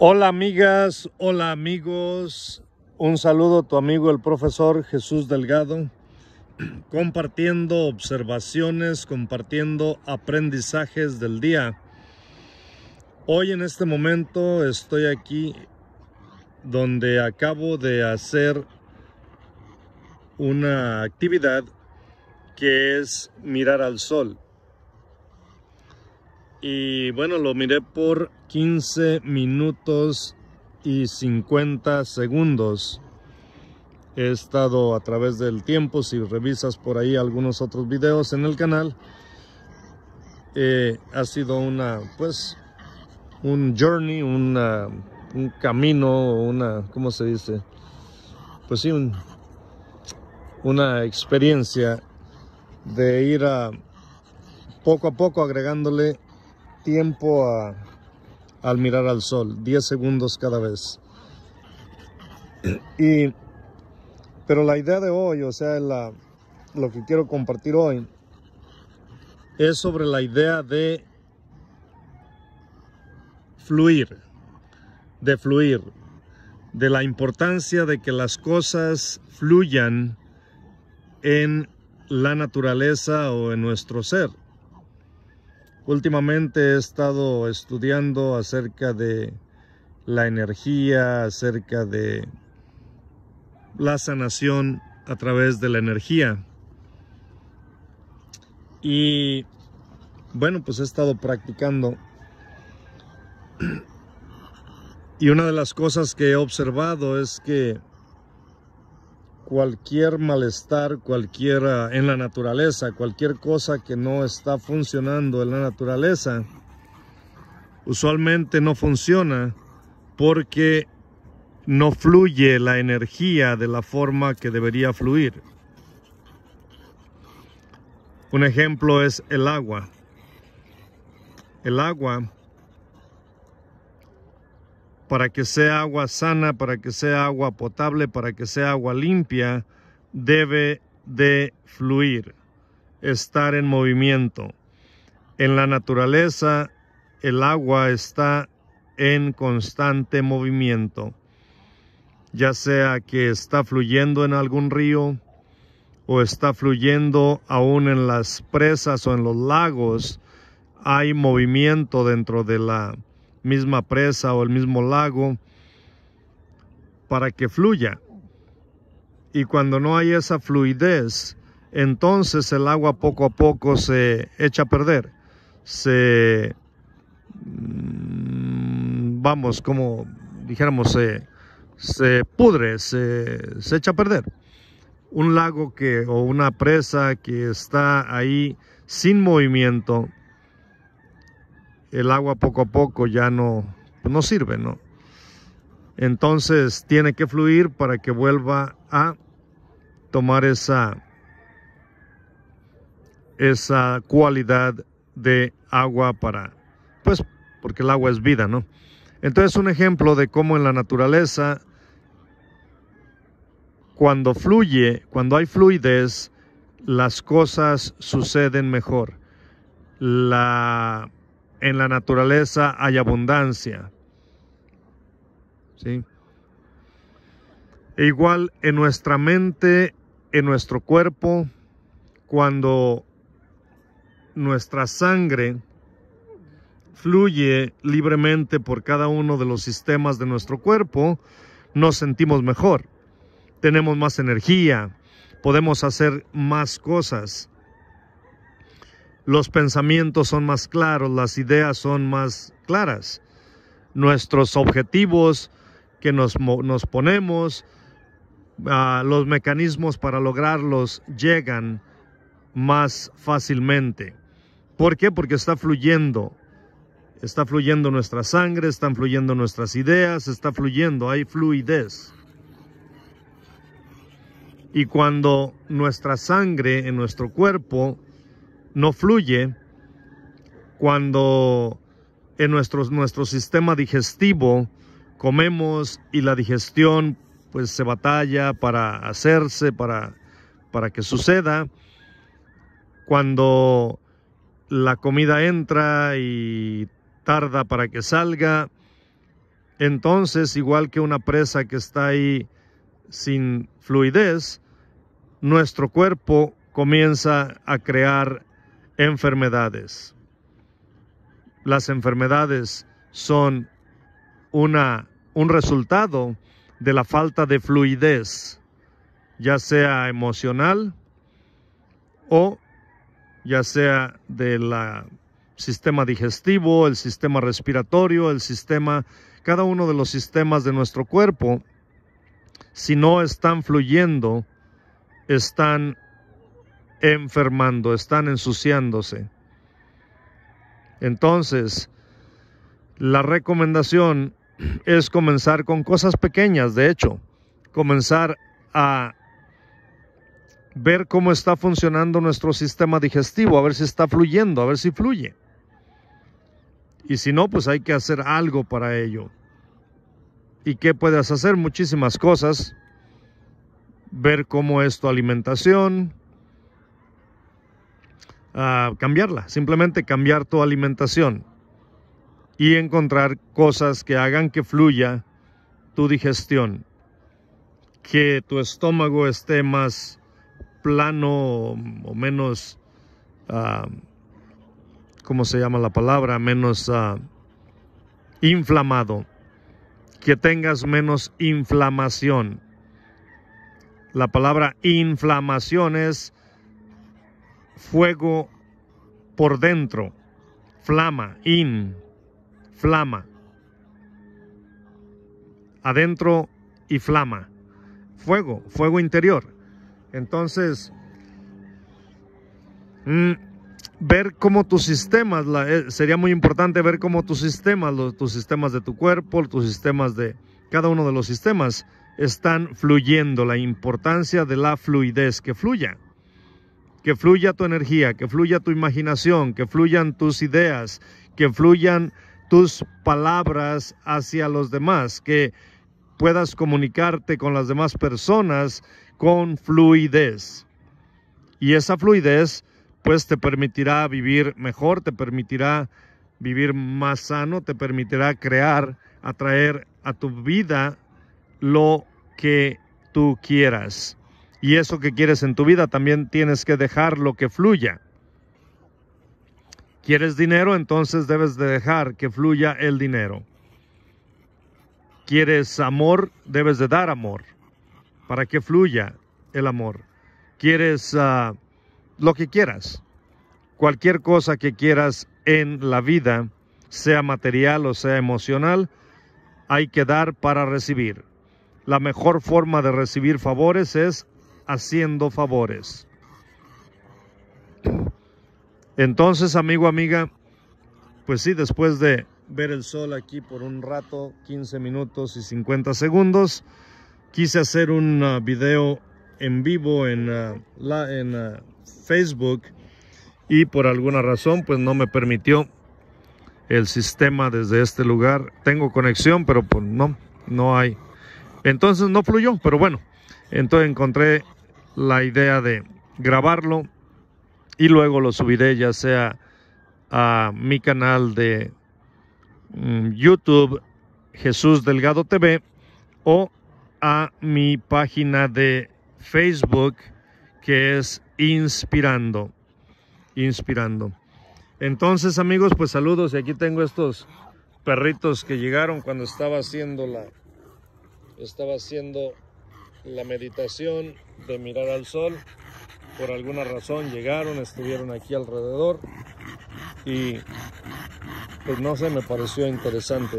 Hola amigas, hola amigos. Un saludo a tu amigo el profesor Jesús Delgado, compartiendo observaciones, compartiendo aprendizajes del día. Hoy en este momento estoy aquí donde acabo de hacer una actividad que es mirar al sol. Y bueno, lo miré por 15 minutos y 50 segundos. He estado a través del tiempo, si revisas por ahí algunos otros videos en el canal, eh, ha sido una, pues, un journey, una, un camino, una, ¿cómo se dice? Pues sí, una experiencia de ir a poco a poco agregándole tiempo al mirar al sol, 10 segundos cada vez. Y, pero la idea de hoy, o sea, lo que quiero compartir hoy, es sobre la idea de fluir, de fluir, de la importancia de que las cosas fluyan en la naturaleza o en nuestro ser. Últimamente he estado estudiando acerca de la energía, acerca de la sanación a través de la energía. Y bueno, pues he estado practicando. Y una de las cosas que he observado es que cualquier malestar, cualquier ah, en la naturaleza, cualquier cosa que no está funcionando en la naturaleza, usualmente no funciona porque no fluye la energía de la forma que debería fluir. Un ejemplo es el agua. El agua para que sea agua sana, para que sea agua potable, para que sea agua limpia, debe de fluir, estar en movimiento. En la naturaleza, el agua está en constante movimiento, ya sea que está fluyendo en algún río o está fluyendo aún en las presas o en los lagos, hay movimiento dentro de la misma presa o el mismo lago para que fluya. Y cuando no hay esa fluidez, entonces el agua poco a poco se echa a perder. Se, mm, vamos, como dijéramos, se, se pudre, se, se echa a perder. Un lago que, o una presa que está ahí sin movimiento, el agua poco a poco ya no, no sirve, ¿no? Entonces tiene que fluir para que vuelva a tomar esa, esa cualidad de agua para, pues, porque el agua es vida, ¿no? Entonces un ejemplo de cómo en la naturaleza, cuando fluye, cuando hay fluidez, las cosas suceden mejor. La en la naturaleza hay abundancia. ¿Sí? E igual en nuestra mente, en nuestro cuerpo, cuando nuestra sangre fluye libremente por cada uno de los sistemas de nuestro cuerpo, nos sentimos mejor, tenemos más energía, podemos hacer más cosas los pensamientos son más claros, las ideas son más claras, nuestros objetivos que nos, ponemos, ah, los mecanismos para lograrlos llegan más fácilmente. ¿Por qué? Porque está fluyendo. Está fluyendo nuestra sangre, están fluyendo nuestras ideas, está fluyendo, hay fluidez. Y cuando nuestra sangre en nuestro cuerpo no fluye cuando en nuestro, nuestro sistema digestivo comemos y la digestión pues se batalla para hacerse, para, para que suceda. Cuando la comida entra y tarda para que salga, entonces igual que una presa que está ahí sin fluidez, nuestro cuerpo comienza a crear enfermedades. Las enfermedades son una, un resultado de la falta de fluidez, ya sea emocional o ya sea del sistema digestivo, el sistema respiratorio, el sistema, cada uno de los sistemas de nuestro cuerpo, si no están fluyendo, están enfermando, están ensuciándose. Entonces, la recomendación es comenzar con cosas pequeñas, de hecho, comenzar a ver cómo está funcionando nuestro sistema digestivo, a ver si está fluyendo, a ver si fluye. Y si no, pues hay que hacer algo para ello. ¿Y qué puedes hacer? Muchísimas cosas. Ver cómo es tu alimentación, cambiarla, simplemente cambiar tu alimentación y encontrar cosas que hagan que fluya tu digestión, que tu estómago esté más plano o menos, ah, ¿cómo se llama la palabra? Menos ah, inflamado, que tengas menos inflamación. La palabra inflamación es fuego por dentro, flama, in, flama, adentro y flama, fuego, fuego interior. Entonces, mm, ver cómo tus sistemas, eh, sería muy importante ver cómo tus sistemas, tus sistemas de tu cuerpo, tus sistemas de cada uno de los sistemas están fluyendo, la importancia de la fluidez que fluya que fluya tu energía, que fluya tu imaginación, que fluyan tus ideas, que fluyan tus palabras hacia los demás, que puedas comunicarte con las demás personas con fluidez. Y esa fluidez pues te permitirá vivir mejor, te permitirá vivir más sano, te permitirá crear, atraer a tu vida lo que tú quieras y eso que quieres en tu vida también tienes que dejar lo que fluya. ¿Quieres dinero? Entonces debes de dejar que fluya el dinero. ¿Quieres amor? Debes de dar amor para que fluya el amor. ¿Quieres ah, lo que quieras? Cualquier cosa que quieras en la vida, sea material o sea emocional, hay que dar para recibir. La mejor forma de recibir favores es haciendo favores. Entonces, amigo, amiga, pues sí, después de ver el sol aquí por un rato, 15 minutos y 50 segundos, quise hacer un uh, video en vivo en, uh, la, en uh, Facebook y por alguna razón pues no me permitió el sistema desde este lugar. Tengo conexión, pero pues, no, no hay. Entonces no fluyó, pero bueno, entonces encontré la idea de grabarlo y luego lo subiré ya sea a mi canal de mm, YouTube Jesús Delgado TV o a mi página de Facebook que es Inspirando. Inspirando. Entonces amigos, pues saludos y aquí tengo estos perritos que llegaron cuando estaba haciendo la... Estaba haciendo la meditación de mirar al sol. Por alguna razón llegaron, estuvieron aquí alrededor y pues no se me pareció interesante.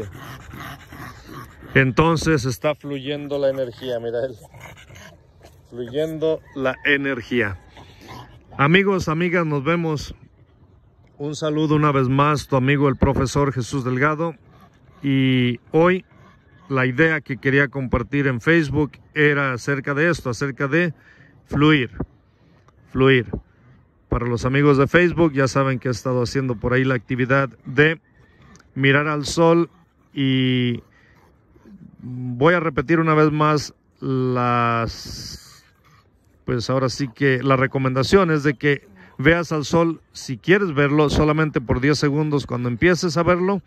Entonces está fluyendo la energía, mira él. Fluyendo la energía. Amigos, amigas, nos vemos. Un saludo una vez más, tu amigo el profesor Jesús Delgado. Y hoy la idea que quería compartir en Facebook era acerca de esto, acerca de fluir, fluir. Para los amigos de Facebook ya saben que he estado haciendo por ahí la actividad de mirar al sol y voy a repetir una vez más las, pues ahora sí que la recomendación es de que veas al sol si quieres verlo solamente por 10 segundos cuando empieces a verlo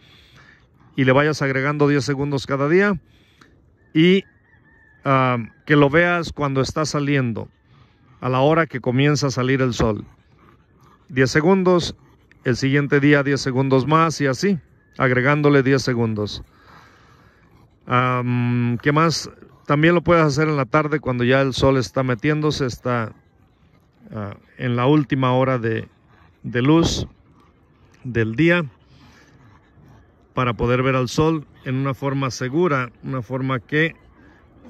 y le vayas agregando 10 segundos cada día y ah, que lo veas cuando está saliendo, a la hora que comienza a salir el sol. 10 segundos, el siguiente día 10 segundos más y así, agregándole 10 segundos. que ¿Qué más? También lo puedes hacer en la tarde cuando ya el sol está metiéndose, está ah, en la última hora de, de luz del día para poder ver al sol en una forma segura, una forma que,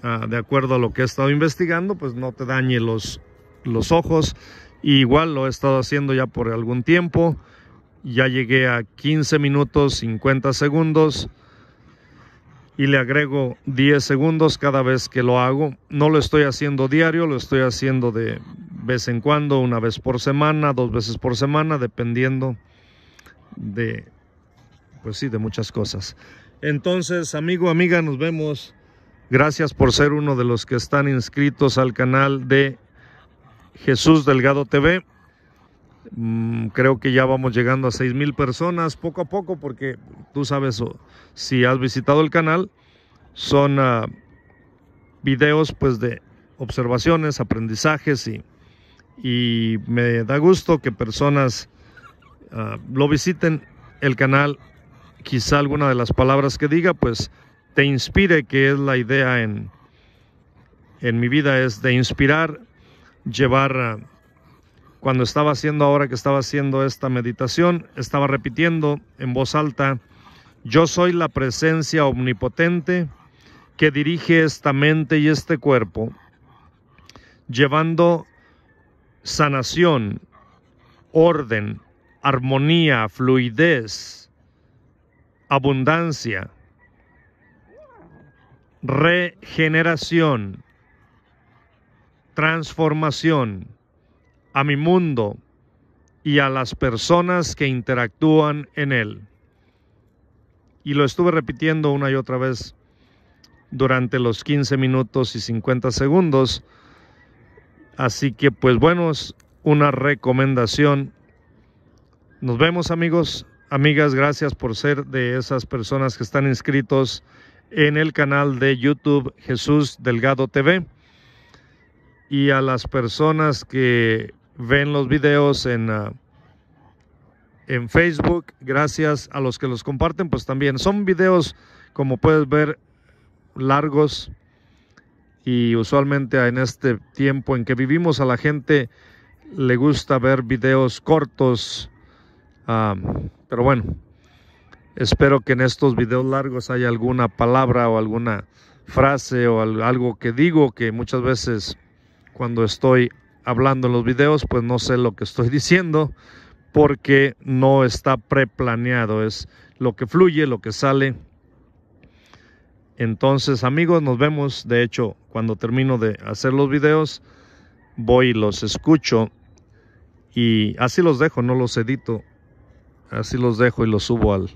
ah, de acuerdo a lo que he estado investigando, pues no te dañe los, los ojos. igual lo he estado haciendo ya por algún tiempo. Ya llegué a 15 minutos 50 segundos y le agrego 10 segundos cada vez que lo hago. No lo estoy haciendo diario, lo estoy haciendo de vez en cuando, una vez por semana, dos veces por semana, dependiendo de pues sí, de muchas cosas. Entonces, amigo, amiga, nos vemos. Gracias por ser uno de los que están inscritos al canal de Jesús Delgado TV. Mm, creo que ya vamos llegando a 6 mil personas poco a poco porque tú sabes, si has visitado el canal, son ah, videos pues de observaciones, aprendizajes y, me da gusto que personas ah, lo visiten el canal quizá alguna de las palabras que diga, pues te inspire, que es la idea en, en mi vida, es de inspirar, llevar... Cuando estaba haciendo, ahora que estaba haciendo esta meditación, estaba repitiendo en voz alta, yo soy la presencia omnipotente que dirige esta mente y este cuerpo, llevando sanación, orden, armonía, fluidez, abundancia, regeneración, transformación a mi mundo y a las personas que interactúan en él. Y lo estuve repitiendo una y otra vez durante los 15 minutos y 50 segundos. Así que pues bueno, es una recomendación. Nos vemos amigos. Amigas, gracias por ser de esas personas que están inscritos en el canal de YouTube Jesús Delgado TV. Y a las personas que ven los videos en, ah, en Facebook, gracias a los que los comparten, pues también son videos, como puedes ver, largos. Y usualmente en este tiempo en que vivimos a la gente le gusta ver videos cortos pero bueno, espero que en estos videos largos haya alguna palabra o alguna frase o algo que digo que muchas veces cuando estoy hablando en los videos pues no sé lo que estoy diciendo porque no está preplaneado, es lo que fluye, lo que sale. Entonces amigos, nos vemos. De hecho, cuando termino de hacer los videos, voy y los escucho y así los dejo, no los edito Así los dejo y los subo al,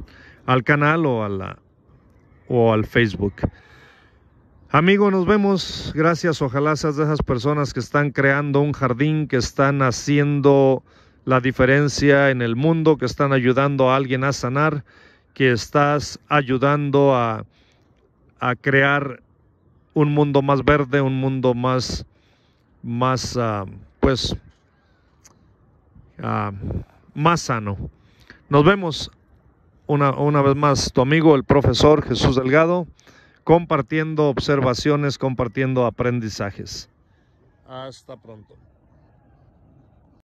al canal o, la, o al Facebook. Amigo, nos vemos. Gracias. Ojalá seas de esas personas que están creando un jardín, que están haciendo la diferencia en el mundo, que están ayudando a alguien a sanar, que estás ayudando a, crear un mundo más verde, un mundo más, más, ah, pues, ah, más sano. Nos vemos una, una vez más, tu amigo el profesor Jesús Delgado, compartiendo observaciones, compartiendo aprendizajes. Hasta pronto.